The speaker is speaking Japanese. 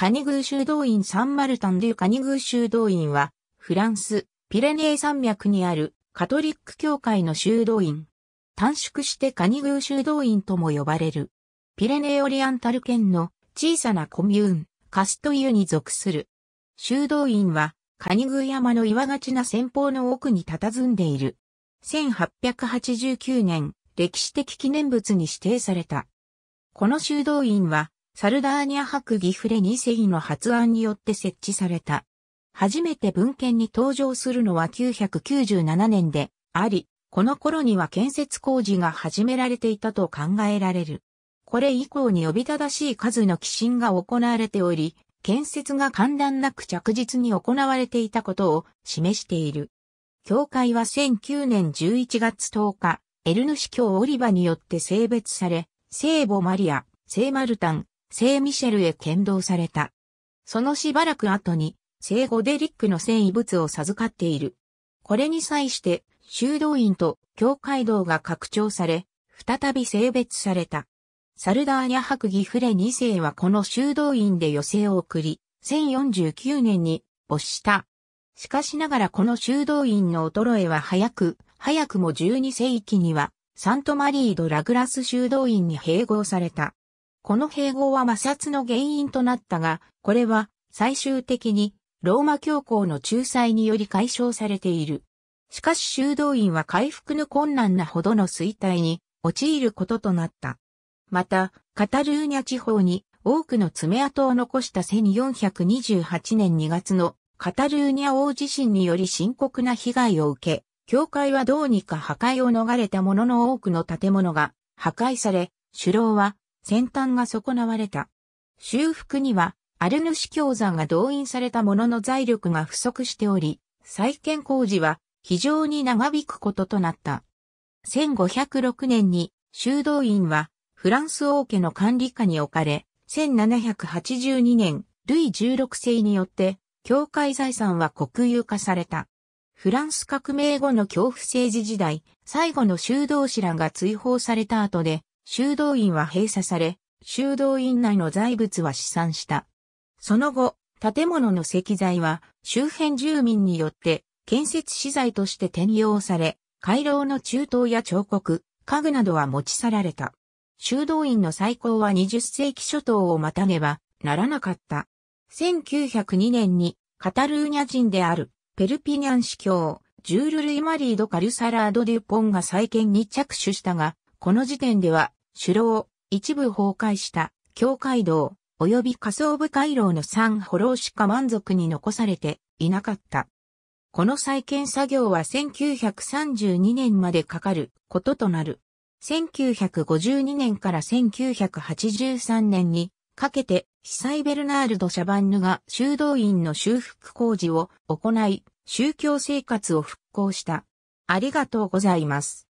カニグー修道院サンマルタン・デュ・カニグー修道院は、フランス、ピレネー山脈にあるカトリック教会の修道院。短縮してカニグー修道院とも呼ばれる。ピレネーオリアンタル県の小さなコミューン、カストイユに属する。修道院は、カニグー山の岩がちな先方の奥に佇んでいる。1889年、歴史的記念物に指定された。この修道院は、サルダーニャ博ギフレ2世の発案によって設置された。初めて文献に登場するのは997年であり、この頃には建設工事が始められていたと考えられる。これ以降に呼びただしい数の寄進が行われており、建設が簡単なく着実に行われていたことを示している。教会は1009年11月10日、エルヌ市教オリバによって性別され、聖母マリア、聖マルタン、聖ミシェルへ剣道された。そのしばらく後に、聖ゴデリックの繊遺物を授かっている。これに際して、修道院と教会道が拡張され、再び性別された。サルダーニャ博ギフレ2世はこの修道院で寄生を送り、1049年に没した。しかしながらこの修道院の衰えは早く、早くも12世紀には、サントマリード・ラグラス修道院に併合された。この併合は摩擦の原因となったが、これは最終的にローマ教皇の仲裁により解消されている。しかし修道院は回復の困難なほどの衰退に陥ることとなった。また、カタルーニャ地方に多くの爪痕を残した1428年2月のカタルーニャ大地震により深刻な被害を受け、教会はどうにか破壊を逃れたものの多くの建物が破壊され、首楼は先端が損なわれた。修復には、アルヌシ教山が動員されたものの財力が不足しており、再建工事は非常に長引くこととなった。1506年に修道院はフランス王家の管理下に置かれ、1782年、ルイ16世によって、教会財産は国有化された。フランス革命後の恐怖政治時代、最後の修道士らが追放された後で、修道院は閉鎖され、修道院内の財物は試算した。その後、建物の石材は周辺住民によって建設資材として転用され、回廊の中東や彫刻、家具などは持ち去られた。修道院の再興は20世紀初頭をまたねばならなかった。1902年にカタルーニャ人であるペルピニャン司教、ジュール・ルイマリード・カルサラード・デュポンが再建に着手したが、この時点では主楼、一部崩壊した教会道、及び仮想部回廊の三歩楼しか満足に残されていなかった。この再建作業は1932年までかかることとなる。1952年から1983年にかけて、被災ベルナールド・シャバンヌが修道院の修復工事を行い、宗教生活を復興した。ありがとうございます。